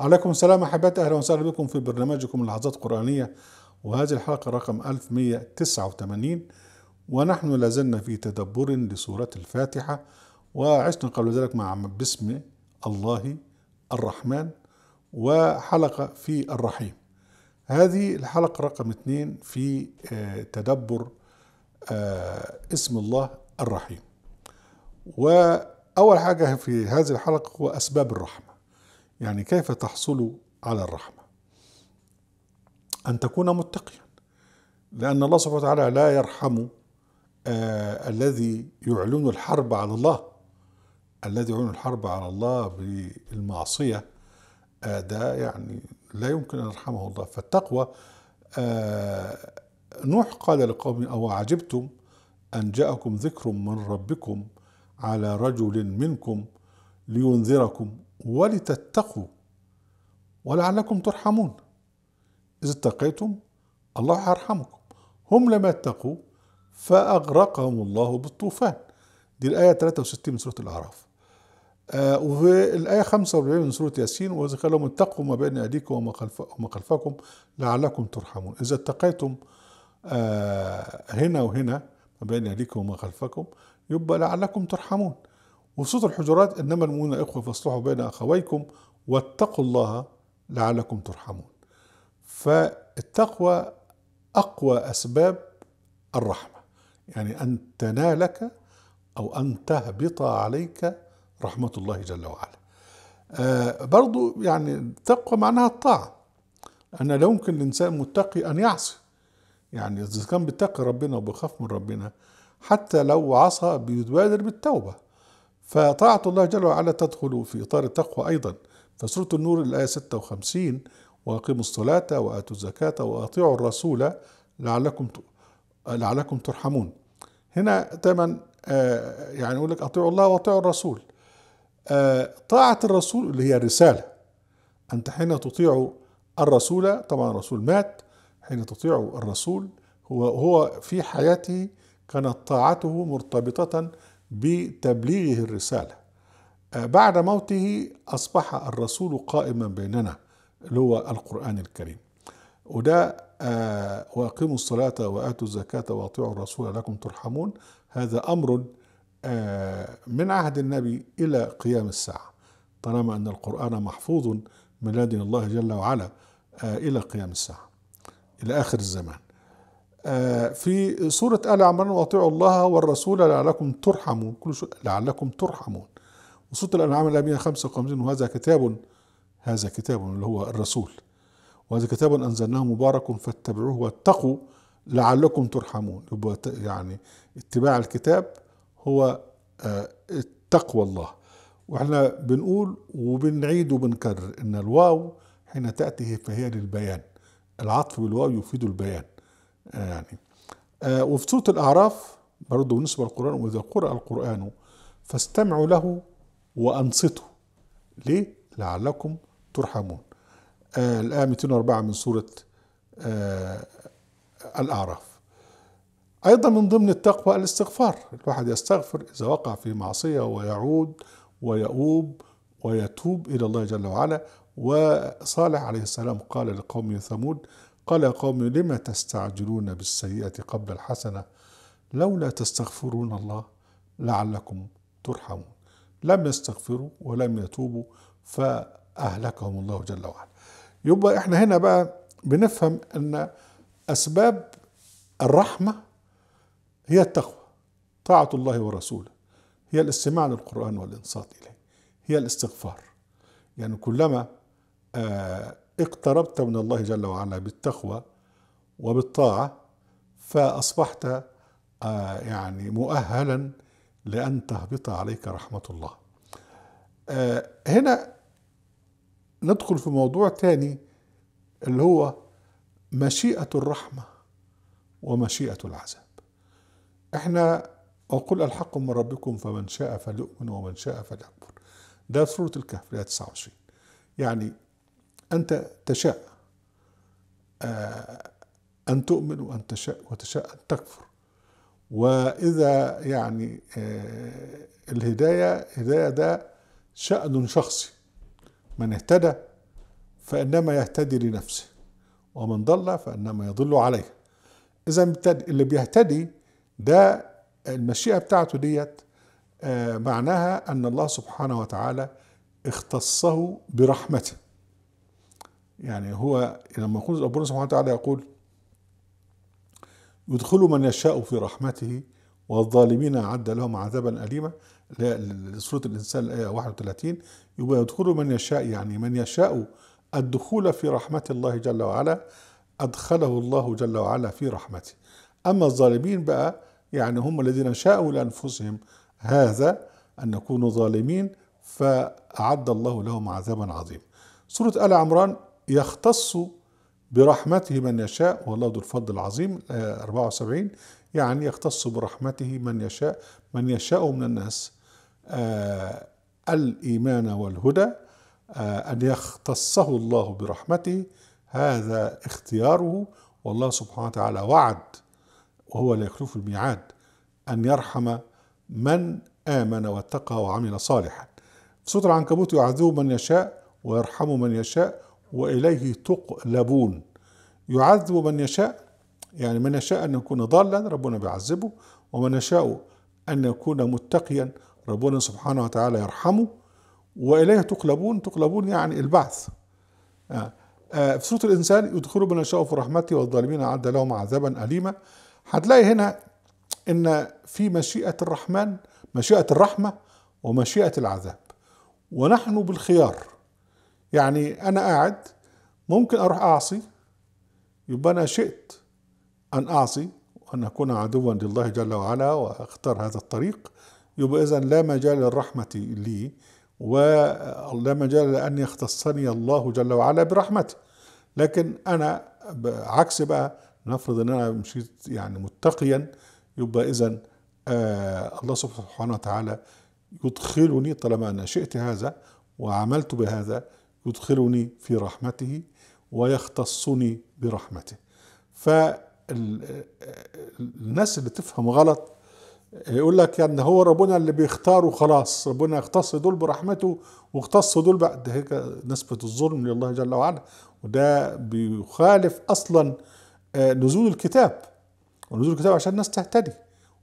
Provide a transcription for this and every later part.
عليكم السلام احبتي اهلا وسهلا بكم في برنامجكم لحظات قرانيه وهذه الحلقه رقم 1189 ونحن لازلنا في تدبر لسوره الفاتحه وعشنا قبل ذلك مع باسم الله الرحمن وحلقه في الرحيم هذه الحلقه رقم 2 في آه، تدبر آه، اسم الله الرحيم واول حاجه في هذه الحلقه هو اسباب الرحمه يعني كيف تحصل على الرحمة أن تكون متقيا لأن الله سبحانه وتعالى لا يرحم آه الذي يعلن الحرب على الله الذي يعلن الحرب على الله بالمعصية آه ده يعني لا يمكن أن يرحمه الله فالتقوى آه نوح قال لقوم أو عجبتم أن جاءكم ذكر من ربكم على رجل منكم لينذركم ولتتقوا ولعلكم ترحمون إذا اتقيتم الله يرحمكم هم لما اتقوا فأغرقهم الله بالطوفان دي الآية 63 من سورة الأعراف آه وفي الآية 45 من سورة ياسين وإذا قال لهم اتقوا ما بين أيديكم وما, خلف وما خلفكم لعلكم ترحمون إذا اتقيتم آه هنا وهنا ما بين أيديكم وما خلفكم يبقى لعلكم ترحمون وصوت الحجرات إنما المؤمنون إخوة فاصلحوا بين أخويكم واتقوا الله لعلكم ترحمون فالتقوى أقوى أسباب الرحمة يعني أن تنالك أو أن تهبط عليك رحمة الله جل وعلا آه برضو يعني التقوى معناها الطاعة أن لا يمكن للإنسان متقي أن يعصي يعني إذا كان بيتقي ربنا وبيخاف من ربنا حتى لو عصى بيتبادر بالتوبة فطاعة الله جل وعلا تدخل في إطار التقوى أيضا فسورة النور الآية 56 وأقيموا الصلاة وآتوا الزكاة وأطيعوا الرسول لعلكم لعلكم ترحمون هنا دايما آه، يعني يقول لك أطيعوا الله وأطيعوا الرسول آه، طاعة الرسول اللي هي الرسالة أنت حين تطيع الرسول طبعا الرسول مات حين تطيع الرسول هو هو في حياته كانت طاعته مرتبطة بتبليغه الرسالة آه، بعد موته أصبح الرسول قائما بيننا اللي هو القرآن الكريم وده آه، واقيموا الصلاة وآتوا الزكاة وأطيعوا الرسول لكم ترحمون هذا أمر آه، من عهد النبي إلى قيام الساعة طالما أن القرآن محفوظ من لدن الله جل وعلا إلى قيام الساعة إلى آخر الزمان في سورة آل عمران وأطيعوا الله والرسول لعلكم ترحمون كل شيء لعلكم ترحمون وسورة الأنعام الآية 55 وهذا كتاب هذا كتاب اللي هو الرسول وهذا كتاب أنزلناه مبارك فاتبعوه واتقوا لعلكم ترحمون يعني اتباع الكتاب هو آه، تقوى الله واحنا بنقول وبنعيد وبنكرر ان الواو حين تأتي فهي للبيان العطف بالواو يفيد البيان يعني آه، وفي سورة الأعراف برضه بالنسبة للقرآن وإذا قرأ القرآن فاستمعوا له وأنصتوا ليه؟ لعلكم ترحمون آه، الآية 204 من سورة آه، الأعراف أيضا من ضمن التقوى الاستغفار الواحد يستغفر إذا وقع في معصية ويعود ويؤوب ويتوب إلى الله جل وعلا وصالح عليه السلام قال لقومه ثمود قال يا قوم لم تستعجلون بالسيئة قبل الحسنة لولا تستغفرون الله لعلكم ترحمون لم يستغفروا ولم يتوبوا فأهلكهم الله جل وعلا يبقى احنا هنا بقى بنفهم ان اسباب الرحمة هي التقوى طاعة الله ورسوله هي الاستماع للقرآن والانصات إليه هي الاستغفار يعني كلما آه اقتربت من الله جل وعلا بالتقوى وبالطاعة فأصبحت آه، يعني مؤهلا لأن تهبط عليك رحمة الله آه، هنا ندخل في موضوع تاني اللي هو مشيئة الرحمة ومشيئة العذاب احنا وقل الحق من ربكم فمن شاء فليؤمن ومن شاء فليكفر ده سورة الكهف اللي 29 يعني أنت تشاء آه، أن تؤمن وأن تشاء وتشاء أن تكفر وإذا يعني آه، الهداية هداية ده شأن شخصي من اهتدى فإنما يهتدي لنفسه ومن ضل فإنما يضل عليه إذا اللي بيهتدي ده المشيئة بتاعته ديت آه، معناها أن الله سبحانه وتعالى اختصه برحمته يعني هو لما يقول ربنا سبحانه وتعالى يقول يدخل من يشاء في رحمته والظالمين أعد لهم عذابا أليما لسورة الإنسان الآية 31 يبقى يدخل من يشاء يعني من يشاء الدخول في رحمة الله جل وعلا أدخله الله جل وعلا في رحمته أما الظالمين بقى يعني هم الذين شاءوا لأنفسهم هذا أن يكونوا ظالمين فأعد الله لهم عذابا عظيما سورة آل عمران يختص برحمته من يشاء والله ذو الفضل العظيم 74 آه، يعني يختص برحمته من يشاء من يشاء من الناس آه، الإيمان والهدى آه، أن يختصه الله برحمته هذا اختياره والله سبحانه وتعالى وعد وهو لا يخلف الميعاد أن يرحم من آمن واتقى وعمل صالحا سورة العنكبوت يعذب من يشاء ويرحم من يشاء وإليه تقلبون يعذب من يشاء يعني من يشاء أن يكون ضالا ربنا بيعذبه ومن يشاء أن يكون متقيا ربنا سبحانه وتعالى يرحمه وإليه تقلبون تقلبون يعني البعث آه، آه، في سورة الإنسان يدخلوا من يشاء في رحمته والظالمين أعد لهم عذابا أليما هتلاقي هنا إن في مشيئة الرحمن مشيئة الرحمة ومشيئة العذاب ونحن بالخيار يعني أنا قاعد ممكن أروح أعصي يبقى أنا شئت أن أعصي وأن أكون عدوا لله جل وعلا وأختار هذا الطريق يبقى إذا لا مجال للرحمة لي ولا مجال لأن يختصني الله جل وعلا برحمته لكن أنا عكس بقى نفرض أن أنا مشيت يعني متقيا يبقى إذا آه الله سبحانه وتعالى يدخلني طالما أنا شئت هذا وعملت بهذا يدخلني في رحمته ويختصني برحمته فالناس اللي تفهم غلط يقول لك يعني هو ربنا اللي بيختار وخلاص ربنا يختص دول برحمته واختص دول بعد هيك نسبة الظلم لله جل وعلا وده بيخالف أصلا آه، نزول الكتاب ونزول الكتاب عشان الناس تهتدي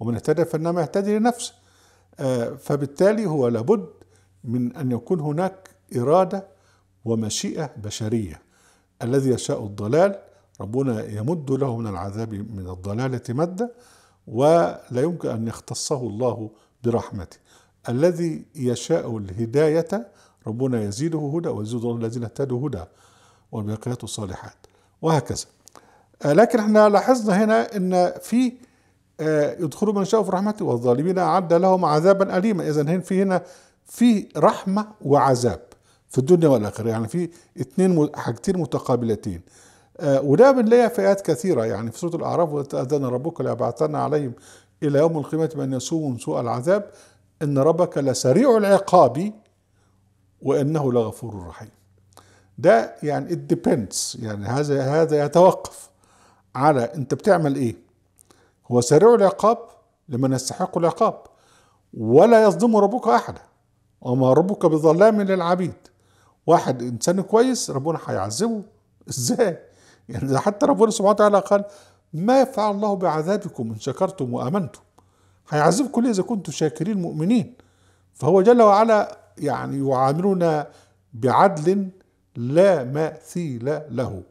ومن اهتدى فإنما يهتدي لنفسه آه، فبالتالي هو لابد من أن يكون هناك إرادة ومشيئة بشرية الذي يشاء الضلال ربنا يمد له من العذاب من الضلالة مدة ولا يمكن أن يختصه الله برحمته الذي يشاء الهداية ربنا يزيده هدى ويزيد الذين اهتدوا هدى والباقيات الصالحات وهكذا لكن احنا لاحظنا هنا ان في آه، يدخلوا من شاء في رحمته والظالمين اعد لهم عذابا اليما اذا هنا في هنا في رحمه وعذاب في الدنيا والاخره يعني في اثنين حاجتين متقابلتين وده آه، بنلاقيها في ايات كثيره يعني في سوره الاعراف وتاذن ربك ليبعثن عليهم الى يوم القيامه من يسوم سوء العذاب ان ربك لسريع العقاب وانه لغفور رحيم ده يعني it depends يعني هذا هذا يتوقف على انت بتعمل ايه هو سريع العقاب لمن يستحق العقاب ولا يظلم ربك احدا وما ربك بظلام للعبيد واحد انسان كويس ربنا هيعذبه ازاي يعني ده حتى ربنا سبحانه وتعالى قال ما يفعل الله بعذابكم ان شكرتم وامنتم هيعذبكم ليه اذا كنتم شاكرين مؤمنين فهو جل وعلا يعني يعاملنا بعدل لا مثيل له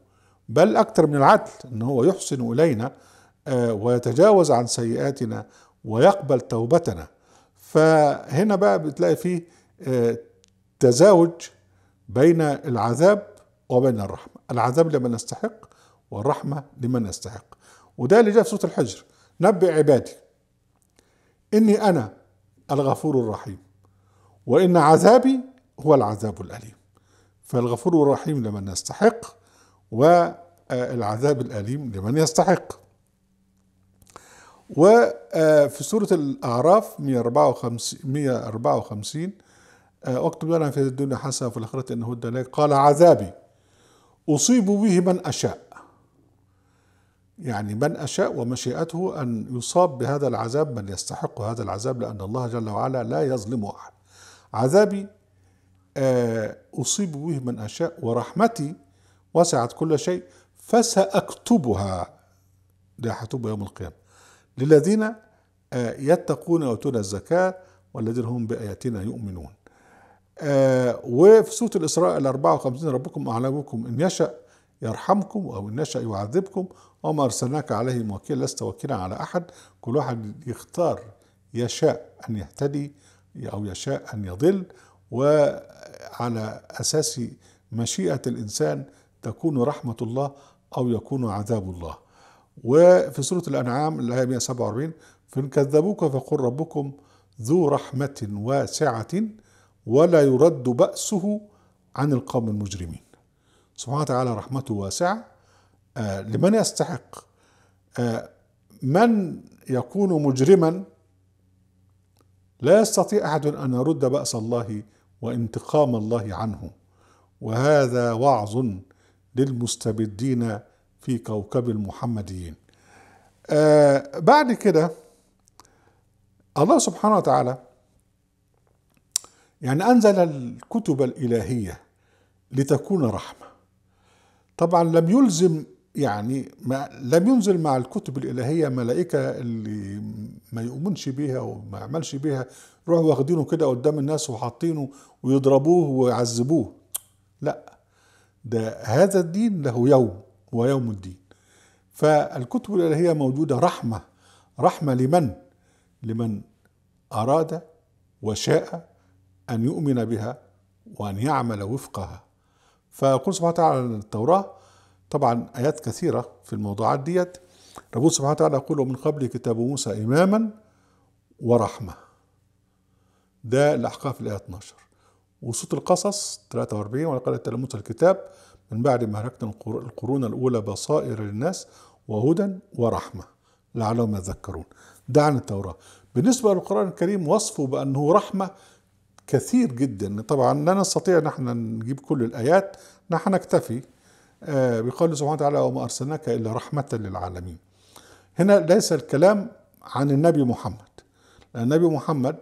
بل اكثر من العدل ان هو يحسن الينا آه، ويتجاوز عن سيئاتنا ويقبل توبتنا فهنا بقى بتلاقي فيه آه، تزاوج بين العذاب وبين الرحمة العذاب لمن يستحق والرحمة لمن يستحق وده اللي جاء في سورة الحجر نبئ عبادي إني أنا الغفور الرحيم وإن عذابي هو العذاب الأليم فالغفور الرحيم لمن يستحق والعذاب الأليم لمن يستحق وفي سورة الأعراف 154 آه، واكتب لنا في الدنيا حسنه وفي الاخره انه اليك قال عذابي اصيب به من اشاء يعني من اشاء ومشيئته ان يصاب بهذا العذاب من يستحق هذا العذاب لان الله جل وعلا لا يظلم احد عذابي آه، اصيب به من اشاء ورحمتي وسعت كل شيء فساكتبها ده حتوب يوم القيامه للذين آه، يتقون ويؤتون الزكاه والذين هم باياتنا يؤمنون آه، وفي سورة الإسراء ال 54 ربكم اعلمكم إن يشأ يرحمكم أو إن يشأ يعذبكم وما أرسلناك عليهم وكيلا لست وكيلا على أحد كل واحد يختار يشاء أن يهتدي أو يشاء أن يضل وعلى أساس مشيئة الإنسان تكون رحمة الله أو يكون عذاب الله وفي سورة الأنعام الآية 147 فإن كذبوك فقل ربكم ذو رحمة واسعة ولا يرد بأسه عن القوم المجرمين سبحانه وتعالى رحمته واسعة آه، لمن يستحق آه، من يكون مجرما لا يستطيع أحد أن يرد بأس الله وانتقام الله عنه وهذا وعظ للمستبدين في كوكب المحمديين آه، بعد كده الله سبحانه وتعالى يعني أنزل الكتب الإلهية لتكون رحمة طبعا لم يلزم يعني ما لم ينزل مع الكتب الإلهية ملائكة اللي ما يؤمنش بيها وما يعملش بيها يروحوا واخدينه كده قدام الناس وحاطينه ويضربوه ويعذبوه لا ده هذا الدين له يوم ويوم الدين فالكتب الإلهية موجودة رحمة رحمة لمن؟ لمن أراد وشاء أن يؤمن بها وأن يعمل وفقها فيقول سبحانه وتعالى عن التوراة طبعا آيات كثيرة في الموضوعات ديت ربنا سبحانه وتعالى يقول من قبل كتاب موسى إماما ورحمة ده الأحقاف الآية 12 وسورة القصص 43 ولقد أتى موسى الكتاب من بعد ما هلكنا القرون الأولى بصائر للناس وهدى ورحمة لعلهم يذكرون ده عن التوراة بالنسبة للقرآن الكريم وصفه بأنه رحمة كثير جدا طبعا لا نستطيع نحن نجيب كل الآيات نحن نكتفي آه، بقول سبحانه وتعالى وما أرسلناك إلا رحمة للعالمين هنا ليس الكلام عن النبي محمد النبي محمد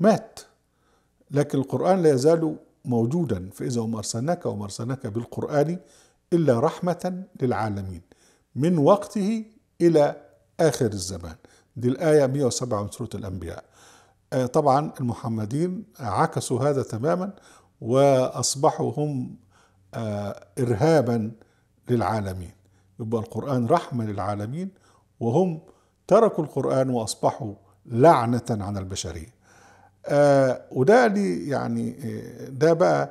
مات لكن القرآن لا يزال موجودا فإذا وما أرسلناك وما أرسلناك بالقرآن إلا رحمة للعالمين من وقته إلى آخر الزمان دي الآية 107 من سورة الأنبياء آه، طبعا المحمدين عكسوا هذا تماما واصبحوا هم آه، ارهابا للعالمين يبقى القران رحمه للعالمين وهم تركوا القران واصبحوا لعنه على البشريه آه، وده لي يعني ده بقى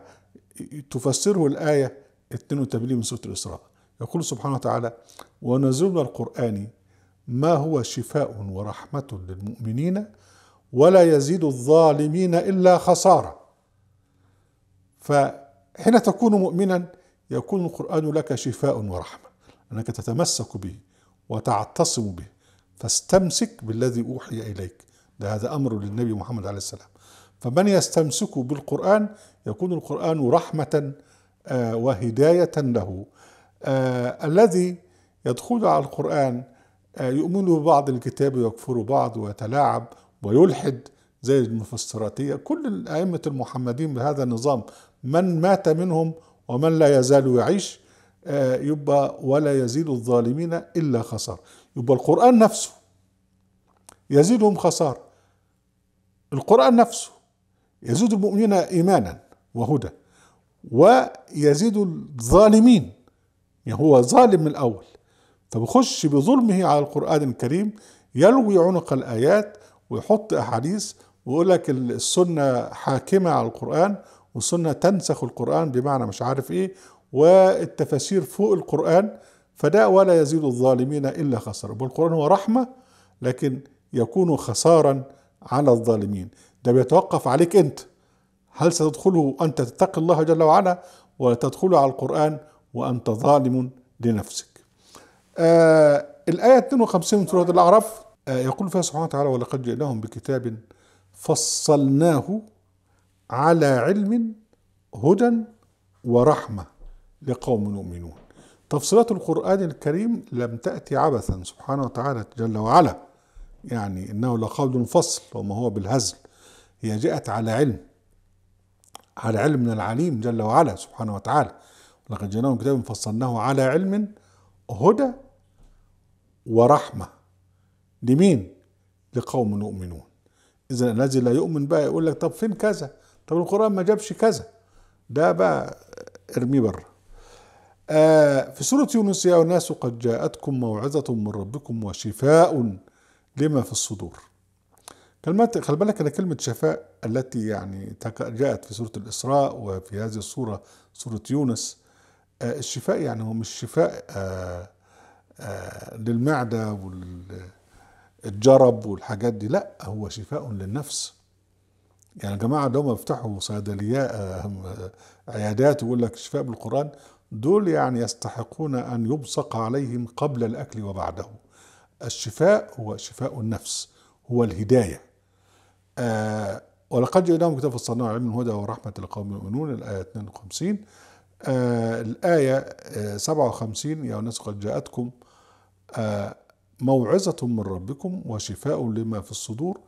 تفسره الايه 82 من سوره الاسراء يقول سبحانه وتعالى ونزلنا القران ما هو شفاء ورحمه للمؤمنين ولا يزيد الظالمين الا خساره فحين تكون مؤمنا يكون القران لك شفاء ورحمه انك تتمسك به وتعتصم به فاستمسك بالذي اوحي اليك ده هذا امر للنبي محمد عليه السلام فمن يستمسك بالقران يكون القران رحمه آه، وهدايه له آه، الذي يدخل على القرآن آه، يؤمن ببعض الكتاب ويكفر بعض ويتلاعب ويلحد زي المفسراتية كل الأئمة المحمدين بهذا النظام من مات منهم ومن لا يزال يعيش آه، يبقى ولا يزيد الظالمين إلا خسار يبقى القرآن نفسه يزيدهم خسار القرآن نفسه يزيد المؤمنين إيمانا وهدى ويزيد الظالمين يعني هو ظالم من الأول فبخش بظلمه على القرآن الكريم يلوي عنق الآيات ويحط أحاديث ويقول لك السنة حاكمة على القرآن والسنة تنسخ القرآن بمعنى مش عارف إيه والتفاسير فوق القرآن فده ولا يزيد الظالمين إلا خسارة والقرآن هو رحمة لكن يكون خسارا على الظالمين ده بيتوقف عليك أنت هل ستدخله أنت تتقي الله جل وعلا ولا تدخل على القرآن وأنت ظالم لنفسك آه الآية 52 من سورة الأعراف آه، يقول فيها سبحانه وتعالى ولقد جئناهم بكتاب فصلناه على علم هدى ورحمة لقوم يؤمنون تفصيلات القرآن الكريم لم تأتي عبثا سبحانه وتعالى جل وعلا يعني إنه لقول فصل وما هو بالهزل هي جاءت على علم على علم من العليم جل وعلا سبحانه وتعالى ولقد جئناهم كتاب فصلناه على علم هدى ورحمه لمين؟ لقوم يؤمنون إذا الذي لا يؤمن بقى يقول لك طب فين كذا؟ طب القرآن ما جابش كذا ده بقى ارميه بره آه في سورة يونس يا ناس قد جاءتكم موعظة من ربكم وشفاء لما في الصدور كلمات خلي بالك أن كلمة شفاء التي يعني جاءت في سورة الإسراء وفي هذه السورة سورة يونس آه الشفاء يعني هو مش شفاء آه آه للمعدة وال الجرب والحاجات دي لا هو شفاء للنفس يعني الجماعة اللي هم بيفتحوا صيدليات عيادات ويقول لك شفاء بالقران دول يعني يستحقون ان يبصق عليهم قبل الاكل وبعده الشفاء هو شفاء النفس هو الهدايه آه ولقد جئناهم كتاب الصناعة علم هدى ورحمة لقوم يؤمنون الآية 52 آه الآية آه 57 يا أناس قد جاءتكم آه موعظة من ربكم وشفاء لما في الصدور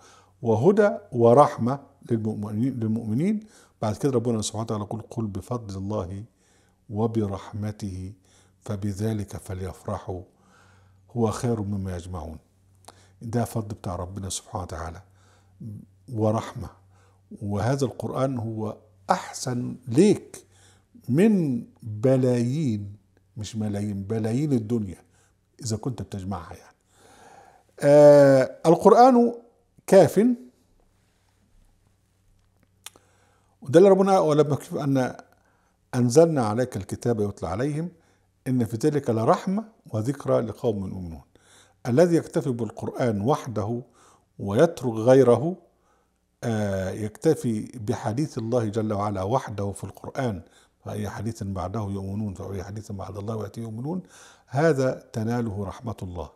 وهدى ورحمة للمؤمنين بعد كده ربنا سبحانه وتعالى يقول قل بفضل الله وبرحمته فبذلك فليفرحوا هو خير مما يجمعون ده فضل بتاع ربنا سبحانه وتعالى ورحمة وهذا القرآن هو أحسن ليك من بلايين مش ملايين بلايين الدنيا إذا كنت بتجمعها يعني آه القرآن كاف ودل ربنا ولما كيف أن أنزلنا عليك الكتاب يطلع عليهم إن في ذلك لرحمة وذكرى لقوم يؤمنون الذي يكتفي بالقرآن وحده ويترك غيره آه يكتفي بحديث الله جل وعلا وحده في القرآن فأي حديث بعده يؤمنون فأي حديث بعد الله ويأتي يؤمنون هذا تناله رحمة الله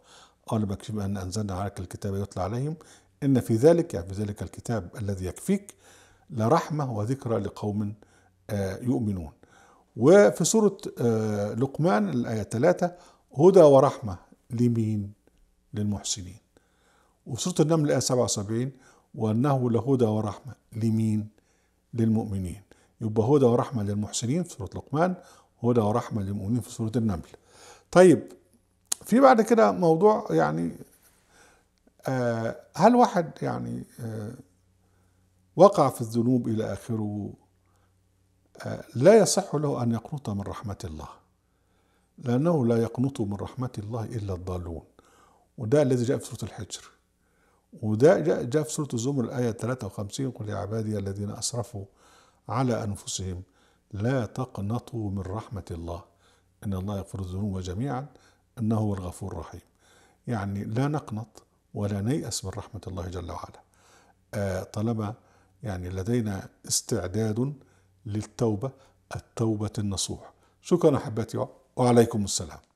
قال بكشف أن أنزلنا عليك الكتاب يطلع عليهم إن في ذلك يعني في ذلك الكتاب الذي يكفيك لرحمة وذكرى لقوم آه، يؤمنون وفي سورة آه، لقمان الآية 3 هدى ورحمة لمين؟ للمحسنين وسورة النمل الآية 77 وأنه لهدى ورحمة لمين؟ للمؤمنين يبقى هدى ورحمة للمحسنين في سورة لقمان هدى ورحمة للمؤمنين في سورة النمل طيب في بعد كده موضوع يعني آه، هل واحد يعني آه، وقع في الذنوب الى اخره آه، لا يصح له ان يقنط من رحمه الله لانه لا يقنط من رحمه الله الا الضالون وده الذي جاء في سوره الحجر وده جاء, جاء في سوره الزمر الايه 53 قل يا عبادي الذين اسرفوا على انفسهم لا تقنطوا من رحمه الله ان الله يغفر الذنوب جميعا أنه هو الغفور الرحيم يعني لا نقنط ولا نيأس من رحمة الله جل وعلا آه، طالما يعني لدينا استعداد للتوبة التوبة النصوح شكرا أحبتي وعليكم السلام